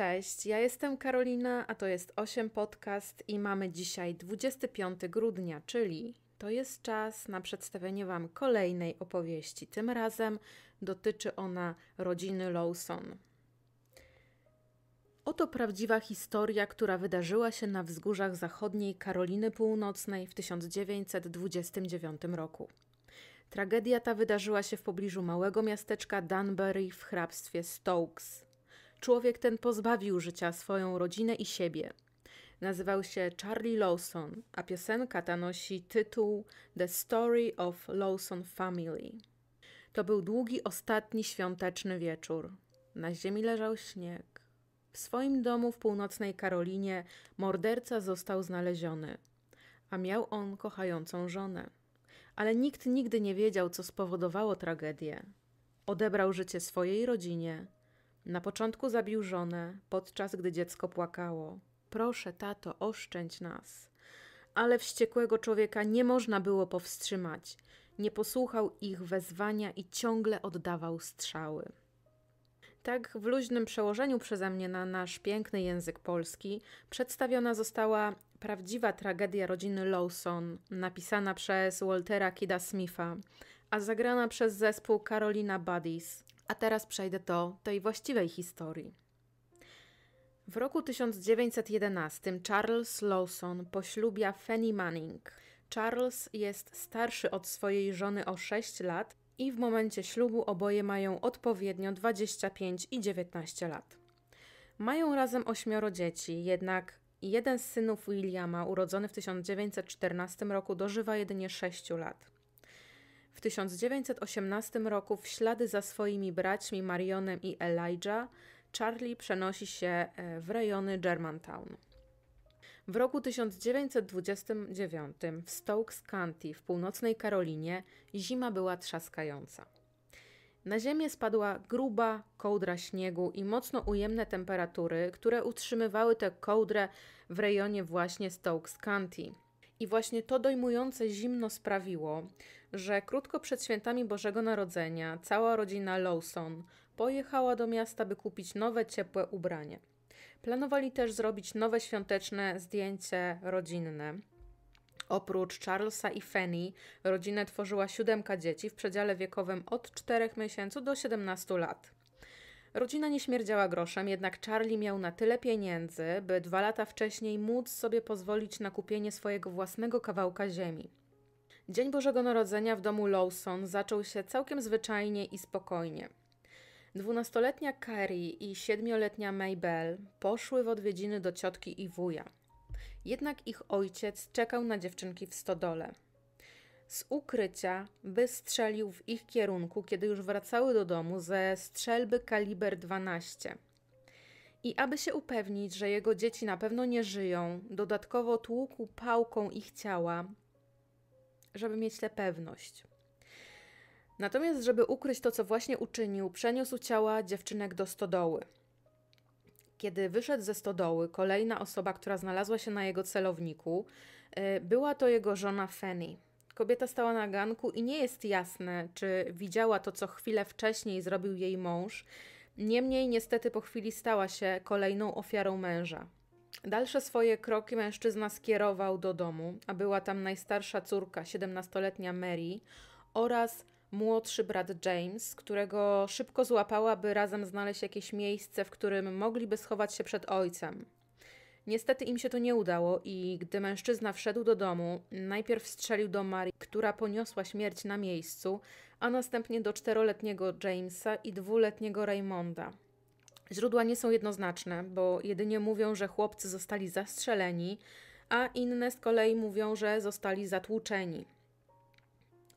Cześć, ja jestem Karolina, a to jest 8 Podcast i mamy dzisiaj 25 grudnia, czyli to jest czas na przedstawienie Wam kolejnej opowieści. Tym razem dotyczy ona rodziny Lawson. Oto prawdziwa historia, która wydarzyła się na wzgórzach zachodniej Karoliny Północnej w 1929 roku. Tragedia ta wydarzyła się w pobliżu małego miasteczka Danbury w hrabstwie Stokes. Człowiek ten pozbawił życia swoją rodzinę i siebie. Nazywał się Charlie Lawson, a piosenka ta nosi tytuł The Story of Lawson Family. To był długi, ostatni świąteczny wieczór. Na ziemi leżał śnieg. W swoim domu w północnej Karolinie morderca został znaleziony, a miał on kochającą żonę. Ale nikt nigdy nie wiedział, co spowodowało tragedię. Odebrał życie swojej rodzinie na początku zabił żonę, podczas gdy dziecko płakało. Proszę, tato, oszczędź nas. Ale wściekłego człowieka nie można było powstrzymać. Nie posłuchał ich wezwania i ciągle oddawał strzały. Tak w luźnym przełożeniu przeze mnie na nasz piękny język polski przedstawiona została prawdziwa tragedia rodziny Lawson, napisana przez Waltera Kida Smitha, a zagrana przez zespół Carolina Buddies. A teraz przejdę do tej właściwej historii. W roku 1911 Charles Lawson poślubia Fanny Manning. Charles jest starszy od swojej żony o 6 lat i w momencie ślubu oboje mają odpowiednio 25 i 19 lat. Mają razem ośmioro dzieci, jednak jeden z synów Williama, urodzony w 1914 roku, dożywa jedynie 6 lat. W 1918 roku w ślady za swoimi braćmi Marionem i Elijah Charlie przenosi się e, w rejony Germantown. W roku 1929 w Stokes County w północnej Karolinie zima była trzaskająca. Na ziemię spadła gruba kołdra śniegu i mocno ujemne temperatury, które utrzymywały tę kołdrę w rejonie właśnie Stokes County. I właśnie to dojmujące zimno sprawiło, że krótko przed świętami Bożego Narodzenia cała rodzina Lawson pojechała do miasta, by kupić nowe ciepłe ubranie. Planowali też zrobić nowe świąteczne zdjęcie rodzinne. Oprócz Charlesa i Fanny, rodzinę tworzyła siódemka dzieci w przedziale wiekowym od 4 miesięcy do 17 lat. Rodzina nie śmierdziała groszem, jednak Charlie miał na tyle pieniędzy, by dwa lata wcześniej móc sobie pozwolić na kupienie swojego własnego kawałka ziemi. Dzień Bożego Narodzenia w domu Lawson zaczął się całkiem zwyczajnie i spokojnie. Dwunastoletnia Carrie i siedmioletnia Maybell poszły w odwiedziny do ciotki i wuja. Jednak ich ojciec czekał na dziewczynki w stodole. Z ukrycia wystrzelił w ich kierunku, kiedy już wracały do domu ze strzelby kaliber 12. I aby się upewnić, że jego dzieci na pewno nie żyją, dodatkowo tłukł pałką ich ciała, żeby mieć tę pewność. Natomiast, żeby ukryć to, co właśnie uczynił, przeniósł ciała dziewczynek do stodoły. Kiedy wyszedł ze stodoły, kolejna osoba, która znalazła się na jego celowniku, y, była to jego żona Fanny. Kobieta stała na ganku i nie jest jasne, czy widziała to, co chwilę wcześniej zrobił jej mąż. Niemniej, niestety, po chwili stała się kolejną ofiarą męża. Dalsze swoje kroki mężczyzna skierował do domu, a była tam najstarsza córka, 17-letnia Mary, oraz młodszy brat James, którego szybko złapała, by razem znaleźć jakieś miejsce, w którym mogliby schować się przed ojcem. Niestety im się to nie udało i gdy mężczyzna wszedł do domu, najpierw strzelił do Mary, która poniosła śmierć na miejscu, a następnie do czteroletniego Jamesa i dwuletniego Raymonda. Źródła nie są jednoznaczne, bo jedynie mówią, że chłopcy zostali zastrzeleni, a inne z kolei mówią, że zostali zatłuczeni.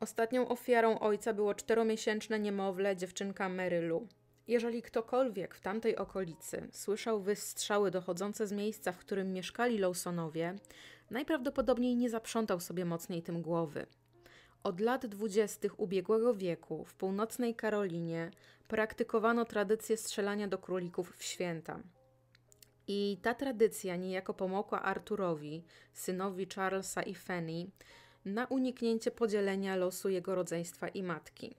Ostatnią ofiarą ojca było czteromiesięczne niemowlę dziewczynka Marylu. Jeżeli ktokolwiek w tamtej okolicy słyszał wystrzały dochodzące z miejsca, w którym mieszkali Lawsonowie, najprawdopodobniej nie zaprzątał sobie mocniej tym głowy. Od lat dwudziestych ubiegłego wieku w północnej Karolinie praktykowano tradycję strzelania do królików w święta. I ta tradycja niejako pomogła Arturowi, synowi Charlesa i Fanny, na uniknięcie podzielenia losu jego rodzeństwa i matki.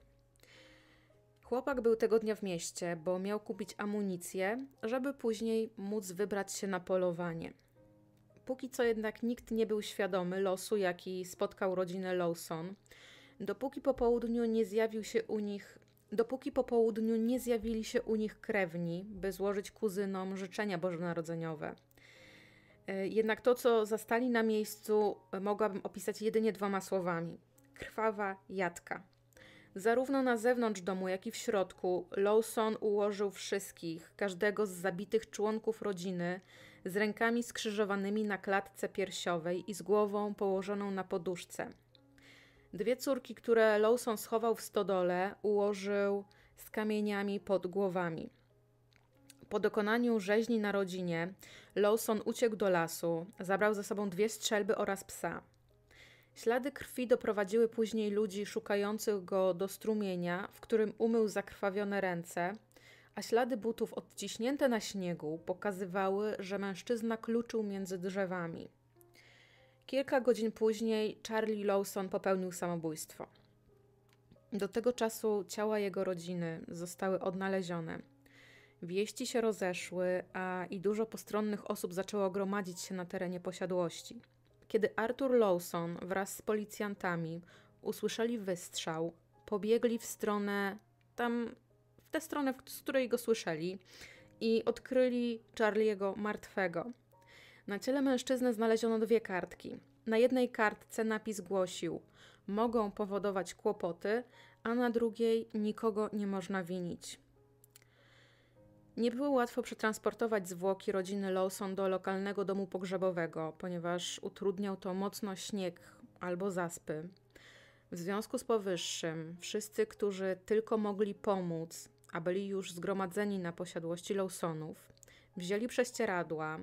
Chłopak był tego dnia w mieście, bo miał kupić amunicję, żeby później móc wybrać się na polowanie. Póki co jednak nikt nie był świadomy losu, jaki spotkał rodzinę Lawson, dopóki po południu nie zjawił się u nich dopóki po południu nie zjawili się u nich krewni, by złożyć kuzynom życzenia bożonarodzeniowe. E, jednak to, co zastali na miejscu, mogłabym opisać jedynie dwoma słowami: krwawa jadka. Zarówno na zewnątrz domu, jak i w środku Lawson ułożył wszystkich, każdego z zabitych członków rodziny, z rękami skrzyżowanymi na klatce piersiowej i z głową położoną na poduszce. Dwie córki, które Lawson schował w stodole, ułożył z kamieniami pod głowami. Po dokonaniu rzeźni na rodzinie, Lawson uciekł do lasu, zabrał ze sobą dwie strzelby oraz psa. Ślady krwi doprowadziły później ludzi szukających go do strumienia, w którym umył zakrwawione ręce, a ślady butów odciśnięte na śniegu pokazywały, że mężczyzna kluczył między drzewami. Kilka godzin później Charlie Lawson popełnił samobójstwo. Do tego czasu ciała jego rodziny zostały odnalezione. Wieści się rozeszły, a i dużo postronnych osób zaczęło gromadzić się na terenie posiadłości. Kiedy Arthur Lawson wraz z policjantami usłyszeli wystrzał, pobiegli w stronę tam, w tę stronę, z której go słyszeli i odkryli Charliego martwego. Na ciele mężczyzny znaleziono dwie kartki. Na jednej kartce napis głosił: Mogą powodować kłopoty, a na drugiej nikogo nie można winić. Nie było łatwo przetransportować zwłoki rodziny Lawson do lokalnego domu pogrzebowego, ponieważ utrudniał to mocno śnieg albo zaspy. W związku z powyższym, wszyscy, którzy tylko mogli pomóc, a byli już zgromadzeni na posiadłości Lawsonów, wzięli prześcieradła,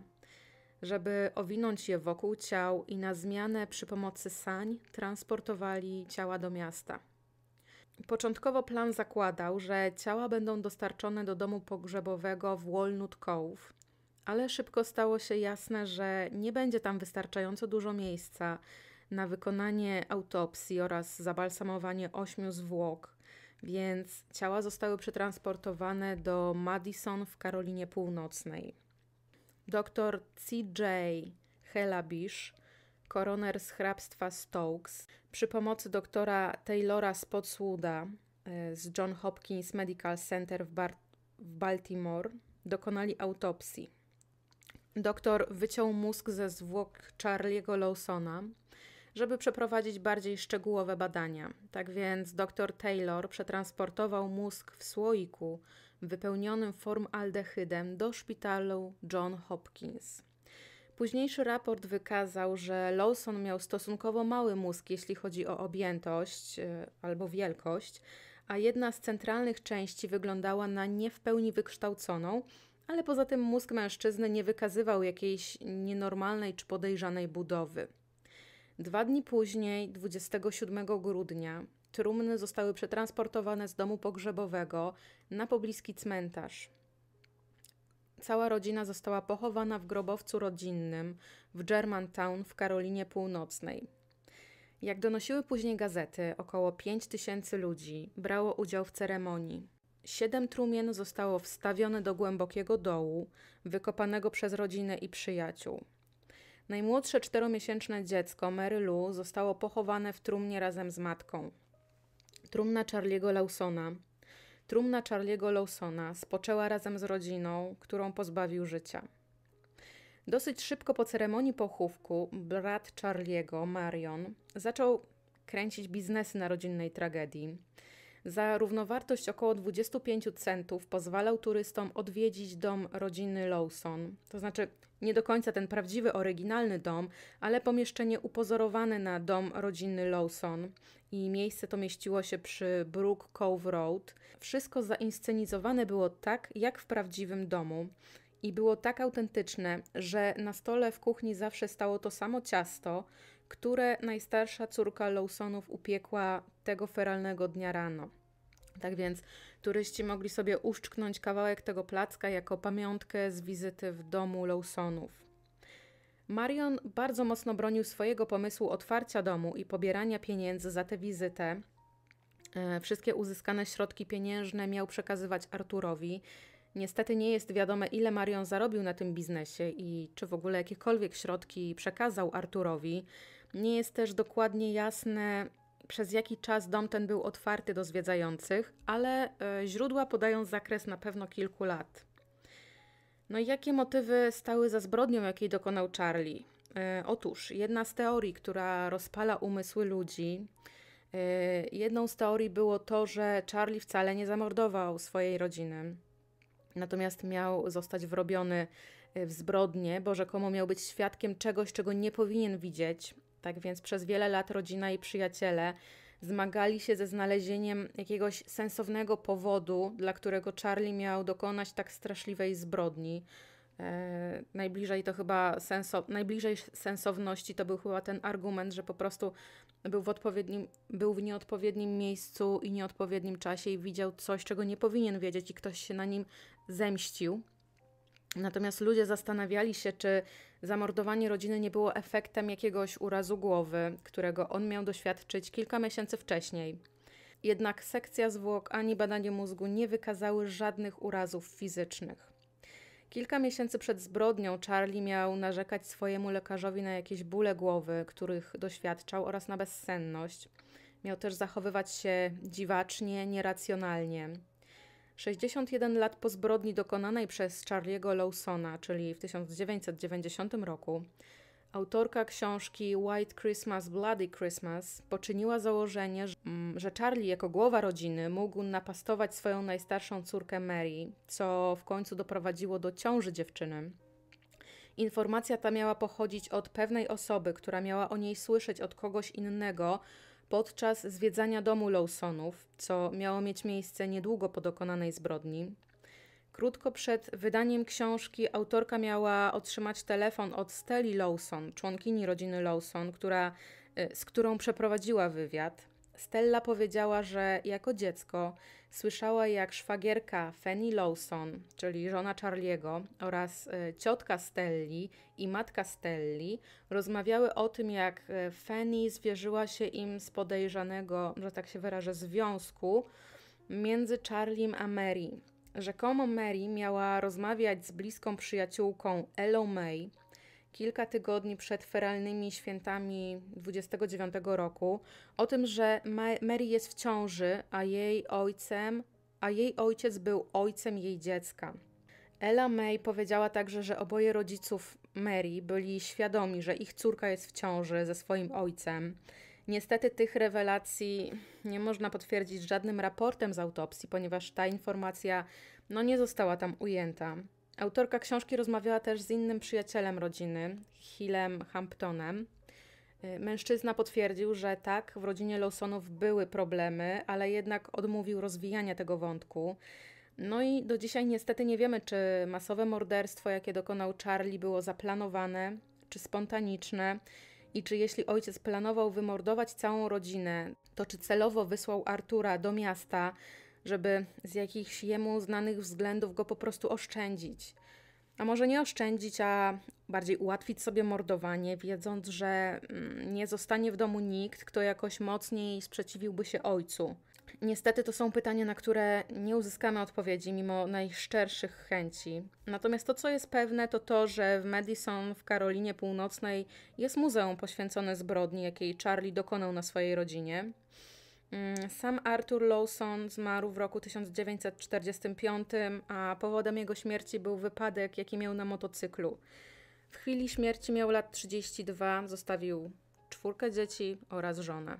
żeby owinąć je wokół ciał i na zmianę przy pomocy sań transportowali ciała do miasta. Początkowo plan zakładał, że ciała będą dostarczone do domu pogrzebowego w Walnut Cove, ale szybko stało się jasne, że nie będzie tam wystarczająco dużo miejsca na wykonanie autopsji oraz zabalsamowanie ośmiu zwłok, więc ciała zostały przetransportowane do Madison w Karolinie Północnej dr C.J. Helabisz, koroner z hrabstwa Stokes, przy pomocy doktora Taylora Spotswooda e, z John Hopkins Medical Center w, Bar- w Baltimore dokonali autopsji. Doktor wyciął mózg ze zwłok Charlie'ego Lawsona, żeby przeprowadzić bardziej szczegółowe badania. Tak więc dr Taylor przetransportował mózg w słoiku wypełnionym formaldehydem do szpitalu John Hopkins. Późniejszy raport wykazał, że Lawson miał stosunkowo mały mózg, jeśli chodzi o objętość e, albo wielkość, a jedna z centralnych części wyglądała na nie w pełni wykształconą, ale poza tym mózg mężczyzny nie wykazywał jakiejś nienormalnej czy podejrzanej budowy. Dwa dni później, 27 grudnia, Trumny zostały przetransportowane z domu pogrzebowego na pobliski cmentarz. Cała rodzina została pochowana w grobowcu rodzinnym w Germantown w Karolinie Północnej. Jak donosiły później gazety, około 5 tysięcy ludzi brało udział w ceremonii. Siedem trumien zostało wstawione do głębokiego dołu, wykopanego przez rodzinę i przyjaciół. Najmłodsze czteromiesięczne dziecko Mary Lou zostało pochowane w trumnie razem z matką. Trumna Charliego Lawsona. Trumna Charliego Lawsona spoczęła razem z rodziną, którą pozbawił życia. Dosyć szybko po ceremonii pochówku brat Charliego, Marion, zaczął kręcić biznesy na rodzinnej tragedii. Za równowartość około 25 centów pozwalał turystom odwiedzić dom rodziny Lawson. To znaczy nie do końca ten prawdziwy, oryginalny dom, ale pomieszczenie upozorowane na dom rodziny Lawson. I miejsce to mieściło się przy Brook Cove Road. Wszystko zainscenizowane było tak, jak w prawdziwym domu i było tak autentyczne, że na stole w kuchni zawsze stało to samo ciasto, które najstarsza córka Lawsonów upiekła tego feralnego dnia rano. Tak więc turyści mogli sobie uszczknąć kawałek tego placka jako pamiątkę z wizyty w domu Lawsonów. Marion bardzo mocno bronił swojego pomysłu otwarcia domu i pobierania pieniędzy za tę wizytę. E, wszystkie uzyskane środki pieniężne miał przekazywać Arturowi. Niestety nie jest wiadome, ile Marion zarobił na tym biznesie i czy w ogóle jakiekolwiek środki przekazał Arturowi. Nie jest też dokładnie jasne, przez jaki czas dom ten był otwarty do zwiedzających, ale e, źródła podają zakres na pewno kilku lat. No i jakie motywy stały za zbrodnią, jakiej dokonał Charlie? E, otóż jedna z teorii, która rozpala umysły ludzi, e, jedną z teorii było to, że Charlie wcale nie zamordował swojej rodziny, natomiast miał zostać wrobiony w zbrodnię, bo rzekomo miał być świadkiem czegoś, czego nie powinien widzieć, tak więc przez wiele lat rodzina i przyjaciele zmagali się ze znalezieniem jakiegoś sensownego powodu, dla którego Charlie miał dokonać tak straszliwej zbrodni. E, najbliżej to chyba senso, najbliżej sensowności to był chyba ten argument, że po prostu był w, odpowiednim, był w nieodpowiednim miejscu i nieodpowiednim czasie i widział coś, czego nie powinien wiedzieć i ktoś się na nim zemścił. Natomiast ludzie zastanawiali się, czy zamordowanie rodziny nie było efektem jakiegoś urazu głowy, którego on miał doświadczyć kilka miesięcy wcześniej. Jednak sekcja zwłok ani badanie mózgu nie wykazały żadnych urazów fizycznych. Kilka miesięcy przed zbrodnią Charlie miał narzekać swojemu lekarzowi na jakieś bóle głowy, których doświadczał, oraz na bezsenność. Miał też zachowywać się dziwacznie, nieracjonalnie. 61 lat po zbrodni dokonanej przez Charliego Lawsona, czyli w 1990 roku, autorka książki White Christmas, Bloody Christmas poczyniła założenie, mm, że Charlie jako głowa rodziny mógł napastować swoją najstarszą córkę Mary, co w końcu doprowadziło do ciąży dziewczyny. Informacja ta miała pochodzić od pewnej osoby, która miała o niej słyszeć od kogoś innego, Podczas zwiedzania domu Lawsonów, co miało mieć miejsce niedługo po dokonanej zbrodni, krótko przed wydaniem książki autorka miała otrzymać telefon od Steli Lawson, członkini rodziny Lawson, która, y, z którą przeprowadziła wywiad. Stella powiedziała, że jako dziecko słyszała, jak szwagierka Fanny Lawson, czyli żona Charliego, oraz e, ciotka Stelli i matka Stelli rozmawiały o tym, jak e, Fanny zwierzyła się im z podejrzanego, że tak się wyrażę, związku między Charliem a Mary. Rzekomo Mary miała rozmawiać z bliską przyjaciółką Elo May, kilka tygodni przed feralnymi świętami 29 roku o tym, że Mary jest w ciąży, a jej ojcem, a jej ojciec był ojcem jej dziecka. Ella May powiedziała także, że oboje rodziców Mary byli świadomi, że ich córka jest w ciąży ze swoim ojcem. Niestety tych rewelacji nie można potwierdzić żadnym raportem z autopsji, ponieważ ta informacja no, nie została tam ujęta. Autorka książki rozmawiała też z innym przyjacielem rodziny, Hillem Hamptonem. Y, mężczyzna potwierdził, że tak, w rodzinie Lawsonów były problemy, ale jednak odmówił rozwijania tego wątku. No i do dzisiaj niestety nie wiemy, czy masowe morderstwo, jakie dokonał Charlie, było zaplanowane, czy spontaniczne, i czy jeśli ojciec planował wymordować całą rodzinę, to czy celowo wysłał Artura do miasta, żeby z jakichś jemu znanych względów go po prostu oszczędzić. A może nie oszczędzić, a bardziej ułatwić sobie mordowanie, wiedząc, że mm, nie zostanie w domu nikt, kto jakoś mocniej sprzeciwiłby się ojcu. Niestety to są pytania, na które nie uzyskamy odpowiedzi mimo najszczerszych chęci. Natomiast to, co jest pewne, to to, że w Madison w Karolinie Północnej jest muzeum poświęcone zbrodni, jakiej Charlie dokonał na swojej rodzinie. Mm, sam Arthur Lawson zmarł w roku 1945, a powodem jego śmierci był wypadek, jaki miał na motocyklu. W chwili śmierci miał lat 32, zostawił czwórkę dzieci oraz żonę.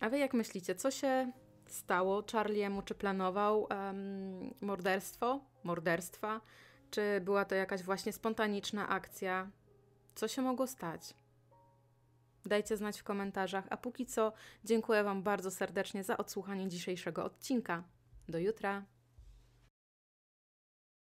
A wy jak myślicie, co się stało Charliemu? Czy planował um, morderstwo, morderstwa? Czy była to jakaś właśnie spontaniczna akcja? Co się mogło stać? Dajcie znać w komentarzach, a póki co dziękuję Wam bardzo serdecznie za odsłuchanie dzisiejszego odcinka. Do jutra!